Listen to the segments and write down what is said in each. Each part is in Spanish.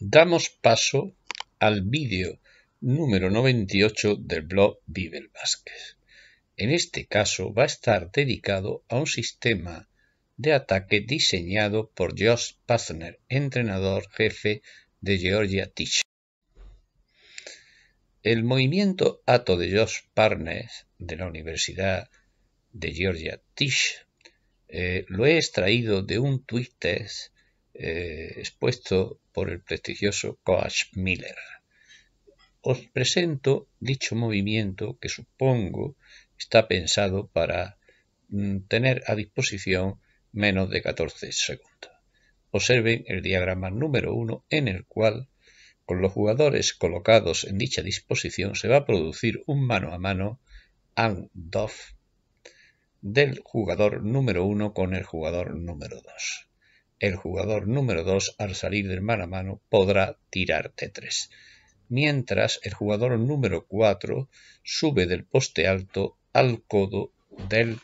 damos paso al vídeo número 98 del blog el Vázquez. En este caso va a estar dedicado a un sistema de ataque diseñado por Josh Pazner, entrenador jefe de Georgia Tech. El movimiento ATO de Josh Parnes de la Universidad de Georgia Tech eh, lo he extraído de un twist test eh, expuesto por el prestigioso Coach Miller. Os presento dicho movimiento que supongo está pensado para mm, tener a disposición menos de 14 segundos. Observen el diagrama número 1 en el cual con los jugadores colocados en dicha disposición se va a producir un mano a mano and off del jugador número 1 con el jugador número 2 el jugador número 2 al salir del mano a mano podrá tirar t 3. Mientras el jugador número 4 sube del poste alto al codo del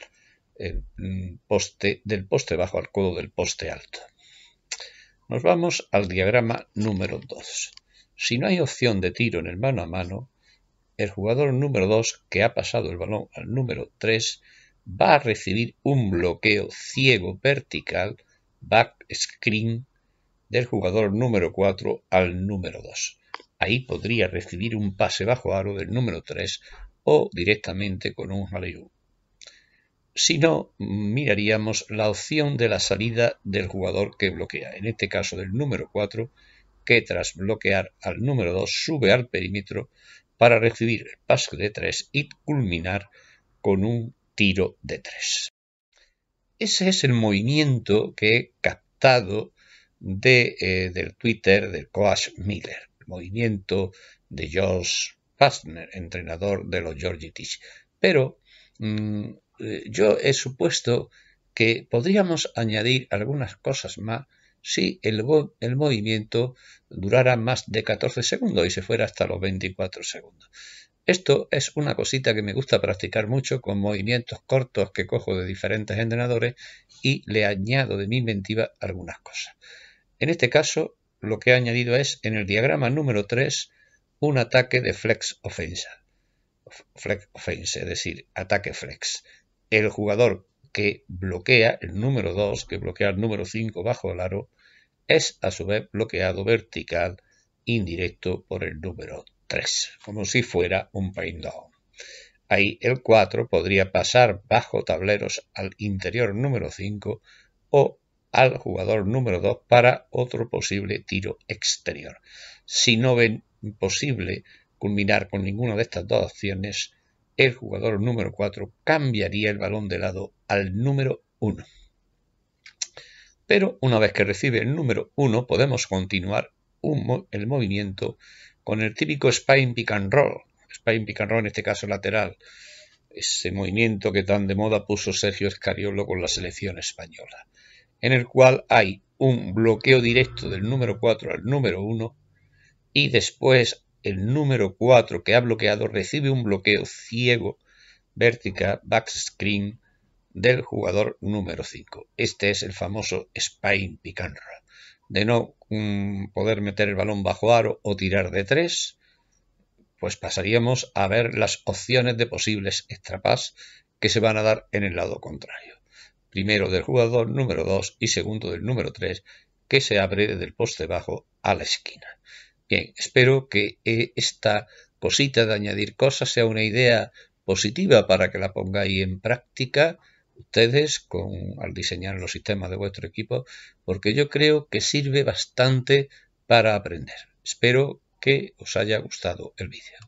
mm, poste, del poste bajo al codo del poste alto. Nos vamos al diagrama número 2. Si no hay opción de tiro en el mano a mano, el jugador número 2 que ha pasado el balón al número 3 va a recibir un bloqueo ciego vertical backscreen del jugador número 4 al número 2. Ahí podría recibir un pase bajo aro del número 3 o directamente con un alley Si no, miraríamos la opción de la salida del jugador que bloquea, en este caso del número 4, que tras bloquear al número 2 sube al perímetro para recibir el pase de 3 y culminar con un tiro de 3. Ese es el movimiento que he captado de, eh, del Twitter de Coach Miller, el movimiento de George Pastner, entrenador de los Georgie Pero mm, eh, yo he supuesto que podríamos añadir algunas cosas más si el, el, movimiento durara más de 14 segundos y se fuera hasta los 24 segundos. Esto es una cosita que me gusta practicar mucho con movimientos cortos que cojo de diferentes entrenadores y le añado de mi inventiva algunas cosas. En este caso, lo que he añadido es en el diagrama número 3 un ataque de flex ofensa. Flex offense, es decir, ataque flex. El jugador que bloquea el número 2, que bloquea el número 5 bajo el aro, es a su vez bloqueado vertical indirecto por el número 3, como si fuera un paintball. Ahí el 4 podría pasar bajo tableros al interior número 5 o al jugador número 2 para otro posible tiro exterior. Si no ven posible culminar con ninguna de estas dos opciones, el jugador número 4 cambiaría el balón de lado al número 1. Pero una vez que recibe el número 1 podemos continuar el movimiento con el típico spine pick and roll, spine pick and roll en este caso lateral, ese movimiento que tan de moda puso Sergio Escariolo con la selección española, en el cual hay un bloqueo directo del número 4 al número 1 y después el número 4 que ha bloqueado recibe un bloqueo ciego vertical backscreen del jugador número 5. Este es el famoso spine pick and roll. De no poder meter el balón bajo aro o tirar de tres, pues pasaríamos a ver las opciones de posibles extrapas que se van a dar en el lado contrario. Primero del jugador número 2 y segundo del número 3 que se abre desde el poste bajo a la esquina. Bien, espero que eh, esta cosita de añadir cosas sea una idea positiva para que la pongáis en práctica ustedes con, al diseñar los sistemas de vuestro equipo, porque yo creo que sirve bastante para aprender. Espero que os haya gustado el vídeo.